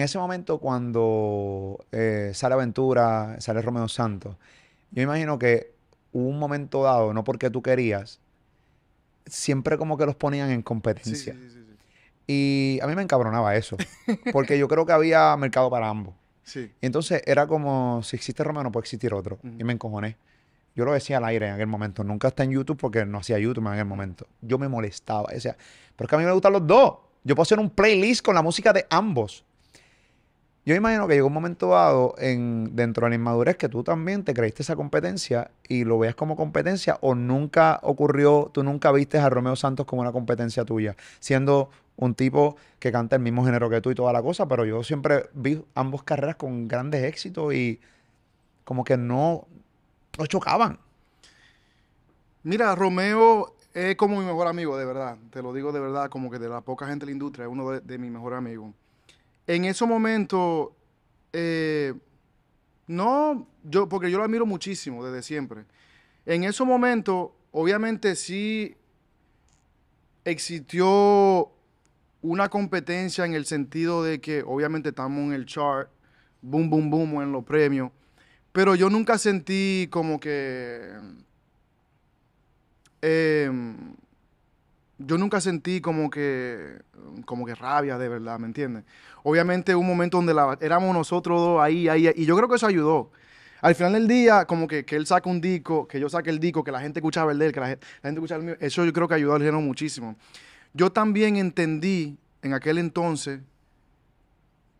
en ese momento cuando eh, sale Aventura, sale Romeo Santos, yo imagino que hubo un momento dado, no porque tú querías, siempre como que los ponían en competencia. y a mí me encabronaba eso, porque yo creo que había mercado para ambos. Sí. Y entonces era como, si existe Romeo no puede existir otro. Y me encojoné. Yo lo decía al aire en aquel momento. Nunca está en YouTube porque no hacía YouTube en aquel momento. Yo me molestaba. Decía, pero es que a mí me gustan los dos. Yo puedo hacer un playlist con la música de ambos. Yo imagino que llegó un momento dado en, dentro de la inmadurez que tú también te creíste esa competencia y lo veas como competencia o nunca ocurrió, tú nunca viste a Romeo Santos como una competencia tuya, siendo un tipo que canta el mismo género que tú y toda la cosa, pero yo siempre vi ambos carreras con grandes éxitos y como que no, no chocaban. Mira, Romeo es como mi mejor amigo, de verdad, te lo digo de verdad, como que de la poca gente de la industria, es uno de, de mis mejores amigos en ese momento, eh, no, yo, porque yo lo admiro muchísimo desde siempre. En ese momento, obviamente sí existió una competencia en el sentido de que obviamente estamos en el chart, boom, boom, boom en los premios, pero yo nunca sentí como que... Em, yo nunca sentí como que, como que rabia de verdad, ¿me entiendes? Obviamente un momento donde la, éramos nosotros dos ahí, ahí, y yo creo que eso ayudó. Al final del día, como que, él saca un disco, que yo saque el disco, que la gente escuchaba el de él, que la, gente escuchaba el mío, eso yo creo que ayudó al género muchísimo. Yo también entendí en aquel entonces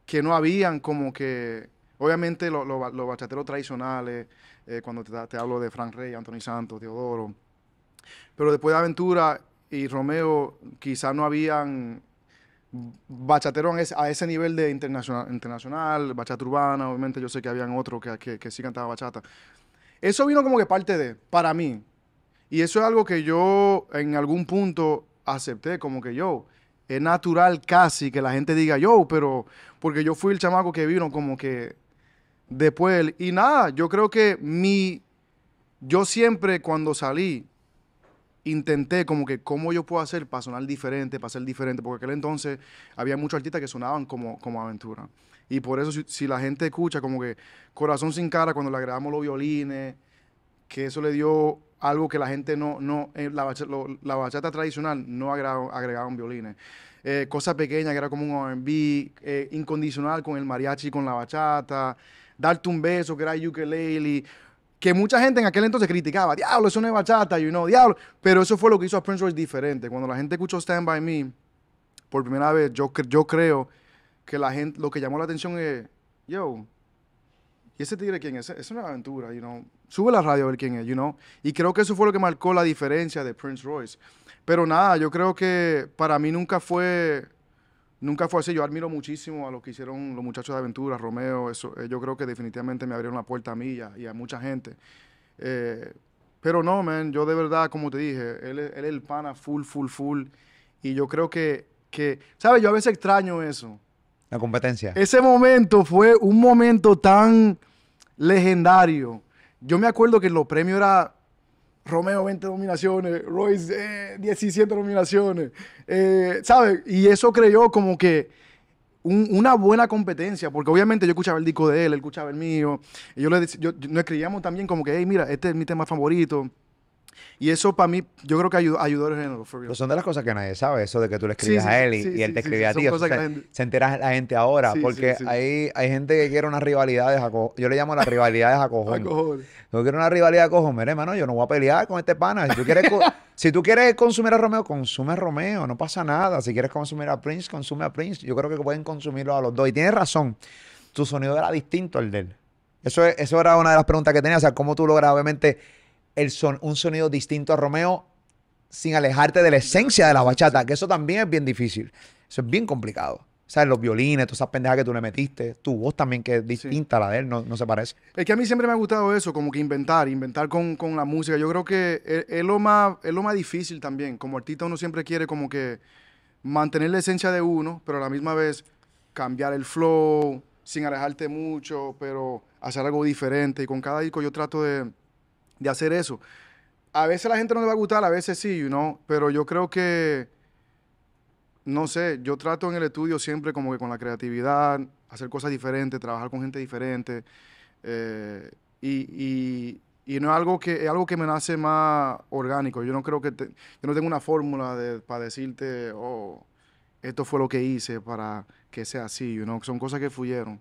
que no habían como que, obviamente los lo, bachateros tradicionales, eh, cuando te, te hablo de Frank Rey, Anthony Santos, Teodoro, pero después de Aventura y Romeo quizás no habían bachateros a ese nivel de internacional, bachata urbana, obviamente yo sé que habían otros que, que, que sí cantaba bachata. Eso vino como que parte de, para mí. Y eso es algo que yo en algún punto acepté, como que yo, es natural casi que la gente diga yo, pero porque yo fui el chamaco que vino como que después. Y nada, yo creo que mi, yo siempre cuando salí, intenté como que cómo yo puedo hacer para sonar diferente, para ser diferente, porque aquel entonces había muchos artistas que sonaban como, como aventura. Y por eso si, la gente escucha como que Corazón sin cara cuando le agregamos los violines, que eso le dio algo que la gente no, no eh, la, bachata, tradicional no agregaba, agregaban violines. Eh, cosa pequeña que era como un R&B, eh, incondicional con el mariachi, con la bachata, darte un beso que era ukulele, que mucha gente en aquel entonces criticaba, diablo, eso no es bachata, you know, diablo. Pero eso fue lo que hizo a Prince Royce diferente. Cuando la gente escuchó Stand By Me, por primera vez, yo, yo creo que la gente, lo que llamó la atención es, yo, ¿y ese tigre quién es? Es una aventura, you know. Sube la radio a ver quién es, you know. Y creo que eso fue lo que marcó la diferencia de Prince Royce. Pero nada, yo creo que para mí nunca fue Nunca fue así. Yo admiro muchísimo a lo que hicieron los muchachos de Aventura, Romeo. Eso, eh, yo creo que definitivamente me abrieron la puerta a mí y a, mucha gente. Eh, pero no, man, yo de verdad, como te dije, él, es el pana full, full, full. Y yo creo que, que ¿sabes? Yo a veces extraño eso. La competencia. Ese momento fue un momento tan legendario. Yo me acuerdo que los premios era Romeo 20 nominaciones, Royce 17 eh, nominaciones, eh, ¿sabes? Y eso creyó como que una buena competencia, porque obviamente yo escuchaba el disco de él, él escuchaba el mío, y yo le yo, yo, nos creíamos también como que, hey, mira, este es mi tema favorito, y eso para mí, yo creo que ayudó, a los pues son de las cosas que nadie sabe, eso de que tú le escribías a él y, él te escribía a ti. Se entera la gente ahora, porque Hay, hay gente que quiere unas rivalidades de Jaco. Yo le llamo las rivalidades a cojones. Yo quiero una rivalidad a cojones. Mire, hermano, yo no voy a pelear con este pana. Si tú quieres, consumir a Romeo, consume a Romeo, no pasa nada. Si quieres consumir a Prince, consume a Prince. Yo creo que pueden consumirlo a los dos. Y tienes razón, tu sonido era distinto al de él. Eso, eso era una de las preguntas que tenía, o sea, cómo tú logras, obviamente el son, un sonido distinto a Romeo sin alejarte de la esencia de la bachata, que eso también es bien difícil. Eso es bien complicado. ¿sabes? Los violines, todas esas pendejas que tú le metiste, tu voz también que es distinta a la de él, no, no, se parece. Es que a mí siempre me ha gustado eso, como que inventar, inventar con, la música. Yo creo que es lo más difícil también. Como artista uno siempre quiere como que mantener la esencia de uno, pero a la misma vez cambiar el flow, sin alejarte mucho, pero hacer algo diferente. Y con cada disco yo trato de de hacer eso. A veces la gente no le va a gustar, a veces sí, you know, pero yo creo que, no sé, yo trato en el estudio siempre como que con la creatividad, hacer cosas diferentes, trabajar con gente diferente. Eh, y, no es algo que es algo que me nace más orgánico. Yo no creo que yo no tengo una fórmula de, para decirte, oh, esto fue lo que hice para que sea así. You know? Son cosas que fluyeron.